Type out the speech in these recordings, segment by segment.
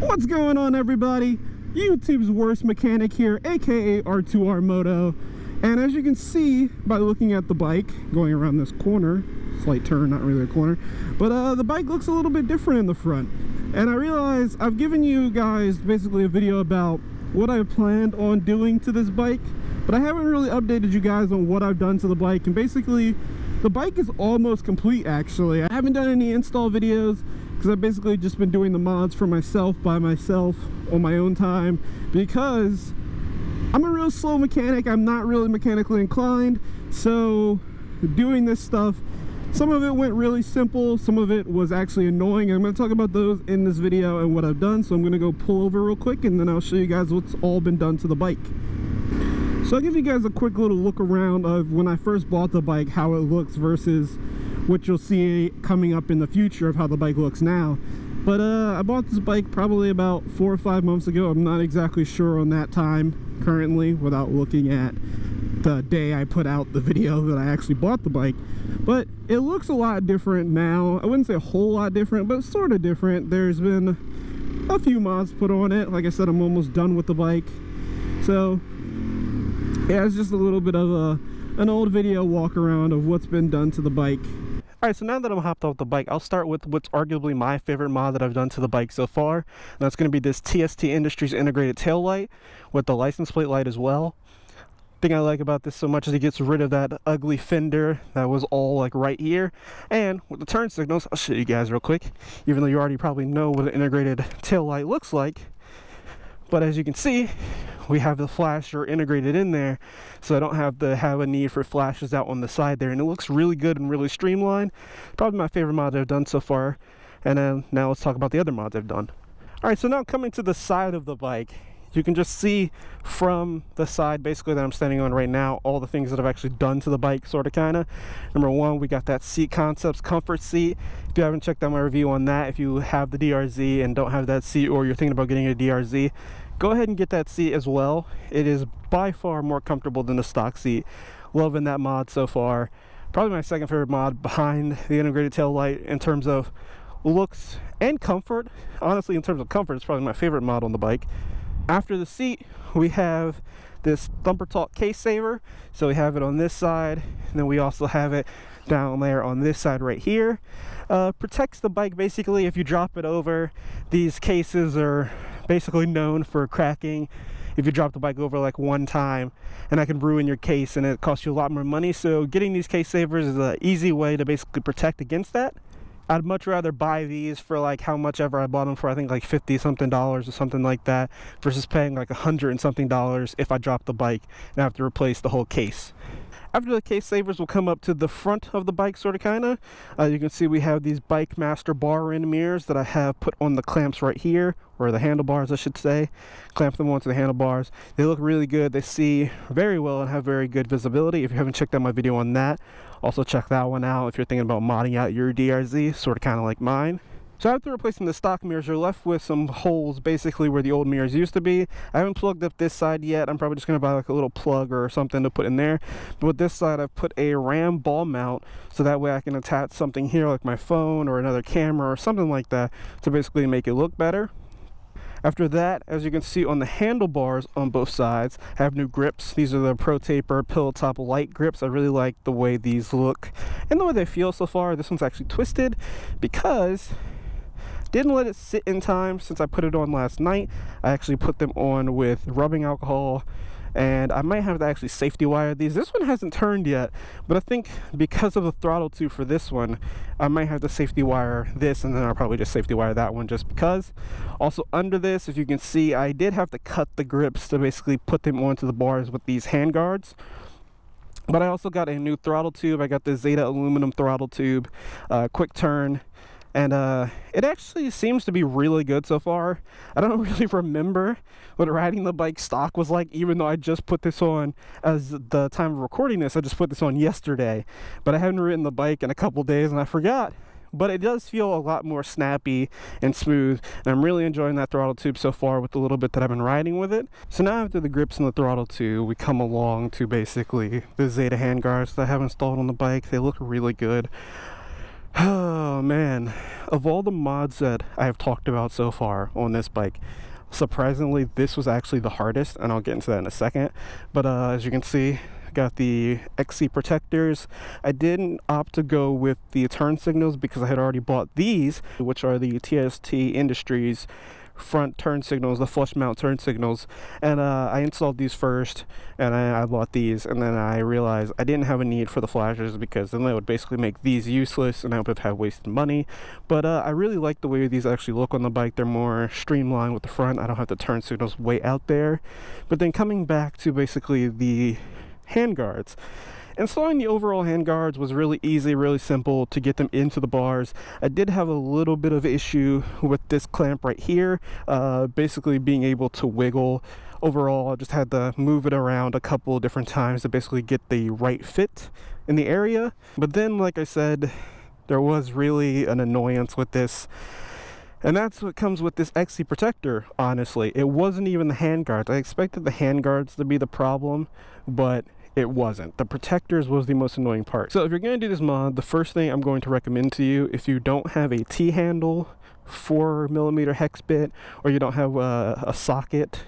What's going on everybody? YouTube's worst mechanic here, aka R2R Moto. And as you can see by looking at the bike going around this corner, slight turn, not really a corner, but uh, the bike looks a little bit different in the front. And I realize I've given you guys basically a video about what I planned on doing to this bike, but I haven't really updated you guys on what I've done to the bike. And basically, the bike is almost complete actually. I haven't done any install videos because I've basically just been doing the mods for myself by myself on my own time because I'm a real slow mechanic I'm not really mechanically inclined so doing this stuff some of it went really simple some of it was actually annoying I'm going to talk about those in this video and what I've done so I'm going to go pull over real quick and then I'll show you guys what's all been done to the bike so I'll give you guys a quick little look around of when I first bought the bike how it looks versus which you'll see coming up in the future of how the bike looks now but uh, I bought this bike probably about four or five months ago I'm not exactly sure on that time currently without looking at the day I put out the video that I actually bought the bike but it looks a lot different now I wouldn't say a whole lot different but sort of different there's been a few mods put on it like I said I'm almost done with the bike so yeah it's just a little bit of a an old video walk around of what's been done to the bike all right, so now that I'm hopped off the bike, I'll start with what's arguably my favorite mod that I've done to the bike so far. And that's going to be this TST Industries integrated tail light with the license plate light as well. Thing I like about this so much is it gets rid of that ugly fender that was all like right here. And with the turn signals, I'll show you guys real quick. Even though you already probably know what an integrated tail light looks like, but as you can see, we have the flasher integrated in there so I don't have to have a need for flashes out on the side there and it looks really good and really streamlined probably my favorite mod I've done so far and then now let's talk about the other mods I've done all right so now coming to the side of the bike you can just see from the side basically that I'm standing on right now all the things that I've actually done to the bike sort of kind of number one we got that seat concepts comfort seat if you haven't checked out my review on that if you have the DRZ and don't have that seat or you're thinking about getting a DRZ go ahead and get that seat as well it is by far more comfortable than the stock seat loving that mod so far probably my second favorite mod behind the integrated tail light in terms of looks and comfort honestly in terms of comfort it's probably my favorite mod on the bike after the seat, we have this Thumper Talk case saver. So we have it on this side, and then we also have it down there on this side right here. Uh, protects the bike basically if you drop it over. These cases are basically known for cracking if you drop the bike over like one time and that can ruin your case and it costs you a lot more money so getting these case savers is an easy way to basically protect against that I'd much rather buy these for like how much ever I bought them for. I think like 50 something dollars or something like that versus paying like a hundred and something dollars if I drop the bike and I have to replace the whole case. After the case savers, we'll come up to the front of the bike, sort of, kind of. Uh, you can see we have these Bike Master bar end mirrors that I have put on the clamps right here, or the handlebars, I should say. Clamp them onto the handlebars. They look really good. They see very well and have very good visibility. If you haven't checked out my video on that, also check that one out if you're thinking about modding out your DRZ, sort of kind of like mine. So after replacing the stock mirrors, you're left with some holes basically where the old mirrors used to be. I haven't plugged up this side yet. I'm probably just going to buy like a little plug or something to put in there. But with this side, I've put a RAM ball mount so that way I can attach something here like my phone or another camera or something like that to basically make it look better. After that, as you can see on the handlebars on both sides, I have new grips. These are the Pro Taper Pillow Top Light grips. I really like the way these look and the way they feel so far. This one's actually twisted because didn't let it sit in time since I put it on last night. I actually put them on with rubbing alcohol and I might have to actually safety wire these. This one hasn't turned yet, but I think because of the throttle tube for this one, I might have to safety wire this and then I'll probably just safety wire that one just because. Also under this, if you can see, I did have to cut the grips to basically put them onto the bars with these hand guards. But I also got a new throttle tube. I got the Zeta aluminum throttle tube, uh, quick turn, and uh, it actually seems to be really good so far. I don't really remember what riding the bike stock was like, even though I just put this on as the time of recording this. I just put this on yesterday, but I haven't ridden the bike in a couple days and I forgot. But it does feel a lot more snappy and smooth, and I'm really enjoying that throttle tube so far with the little bit that I've been riding with it. So now after the grips and the throttle tube, we come along to basically the Zeta handguards that I have installed on the bike. They look really good. Oh man, of all the mods that I've talked about so far on this bike, surprisingly this was actually the hardest and I'll get into that in a second. But uh, as you can see, got the XC protectors. I didn't opt to go with the turn signals because I had already bought these, which are the TST Industries front turn signals, the flush mount turn signals. And uh, I installed these first, and I, I, bought these, and then I realized I didn't have a need for the flashers because then they would basically make these useless, and I would have wasted money. But uh, I really like the way these actually look on the bike. They're more streamlined with the front. I don't have the turn signals way out there. But then coming back to basically the handguards. Installing the overall handguards was really easy, really simple to get them into the bars. I did have a little bit of issue with this clamp right here, uh, basically being able to wiggle. Overall, I just had to move it around a couple different times to basically get the right fit in the area. But then, like I said, there was really an annoyance with this and that's what comes with this XC protector, honestly. It wasn't even the handguards. I expected the handguards to be the problem, but it wasn't. The protectors was the most annoying part. So if you're going to do this mod, the first thing I'm going to recommend to you, if you don't have a T-handle, 4 millimeter hex bit, or you don't have a, a socket,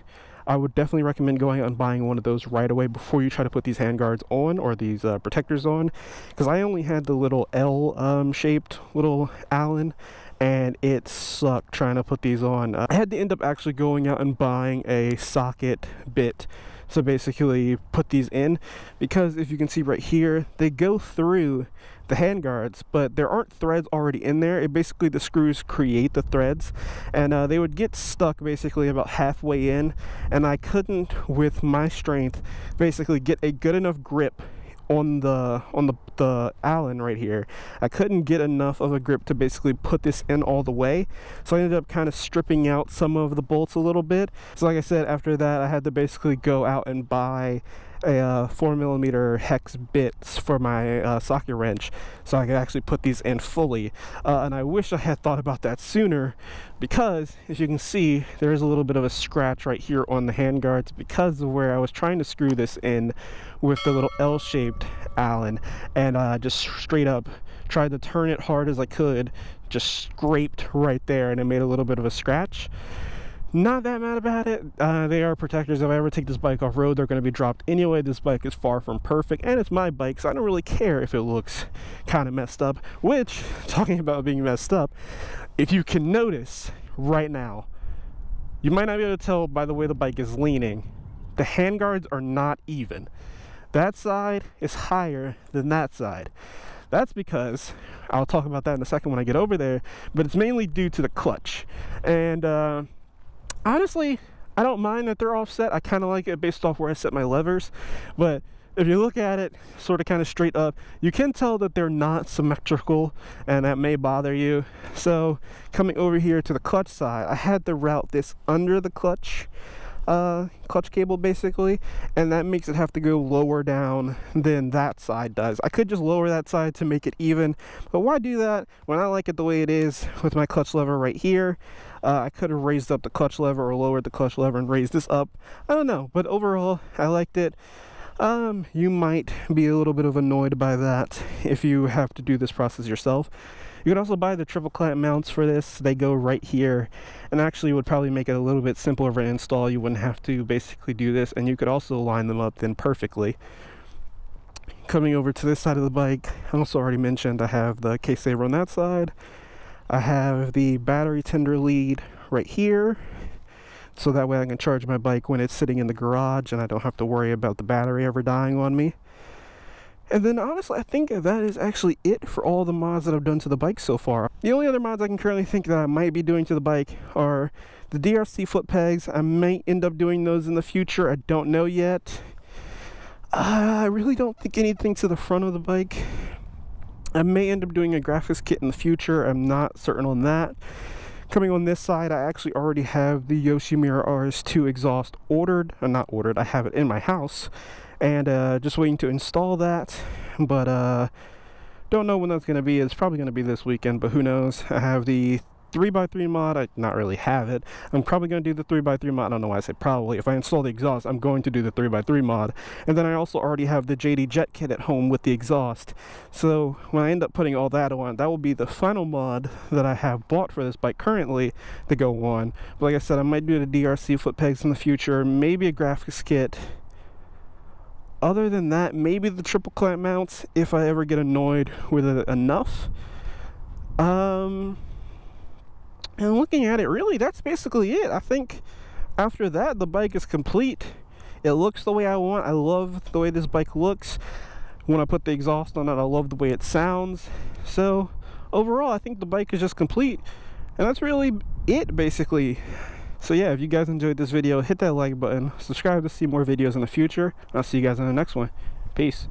I would definitely recommend going and buying one of those right away before you try to put these handguards on or these uh, protectors on because I only had the little L um, shaped little Allen and it sucked trying to put these on. Uh, I had to end up actually going out and buying a socket bit so basically put these in because if you can see right here, they go through the handguards, but there aren't threads already in there. It basically the screws create the threads and uh, they would get stuck basically about halfway in and I couldn't with my strength basically get a good enough grip on the on the, the Allen right here. I couldn't get enough of a grip to basically put this in all the way. So I ended up kind of stripping out some of the bolts a little bit. So like I said, after that, I had to basically go out and buy a uh, four millimeter hex bits for my uh, socket wrench so I could actually put these in fully. Uh, and I wish I had thought about that sooner because as you can see, there is a little bit of a scratch right here on the handguards because of where I was trying to screw this in with the little L-shaped Allen and uh, just straight up tried to turn it hard as I could, just scraped right there and it made a little bit of a scratch not that mad about it. Uh, they are protectors. If I ever take this bike off road, they're going to be dropped anyway. This bike is far from perfect, and it's my bike, so I don't really care if it looks kind of messed up. Which, talking about being messed up, if you can notice right now, you might not be able to tell by the way the bike is leaning, the handguards are not even. That side is higher than that side. That's because, I'll talk about that in a second when I get over there, but it's mainly due to the clutch. And, uh, honestly, I don't mind that they're offset. I kind of like it based off where I set my levers. But if you look at it sort of kind of straight up, you can tell that they're not symmetrical and that may bother you. So coming over here to the clutch side, I had to route this under the clutch uh, clutch cable basically and that makes it have to go lower down than that side does. I could just lower that side to make it even but why do that when I like it the way it is with my clutch lever right here uh, I could have raised up the clutch lever or lowered the clutch lever and raised this up. I don't know, but overall, I liked it. Um, you might be a little bit of annoyed by that if you have to do this process yourself. You can also buy the triple clamp mounts for this. They go right here and actually would probably make it a little bit simpler of an install. You wouldn't have to basically do this and you could also line them up then perfectly. Coming over to this side of the bike, I also already mentioned I have the k saver on that side. I have the battery tender lead right here so that way I can charge my bike when it's sitting in the garage and I don't have to worry about the battery ever dying on me. And then honestly, I think that is actually it for all the mods that I've done to the bike so far. The only other mods I can currently think that I might be doing to the bike are the DRC foot pegs. I might end up doing those in the future. I don't know yet. Uh, I really don't think anything to the front of the bike. I may end up doing a graphics kit in the future. I'm not certain on that. Coming on this side, I actually already have the Yoshimura RS2 exhaust ordered. I'm uh, not ordered, I have it in my house. And uh, just waiting to install that. But uh, don't know when that's going to be. It's probably going to be this weekend, but who knows. I have the 3x3 mod, I not really have it. I'm probably going to do the 3x3 mod. I don't know why I say probably. If I install the exhaust, I'm going to do the 3x3 mod. And then I also already have the JD Jet kit at home with the exhaust. So when I end up putting all that on, that will be the final mod that I have bought for this bike currently to go on. But like I said, I might do the DRC foot pegs in the future, maybe a graphics kit other than that, maybe the triple clamp mounts if I ever get annoyed with it enough. Um, and looking at it really that's basically it i think after that the bike is complete it looks the way i want i love the way this bike looks when i put the exhaust on it i love the way it sounds so overall i think the bike is just complete and that's really it basically so yeah if you guys enjoyed this video hit that like button subscribe to see more videos in the future i'll see you guys in the next one peace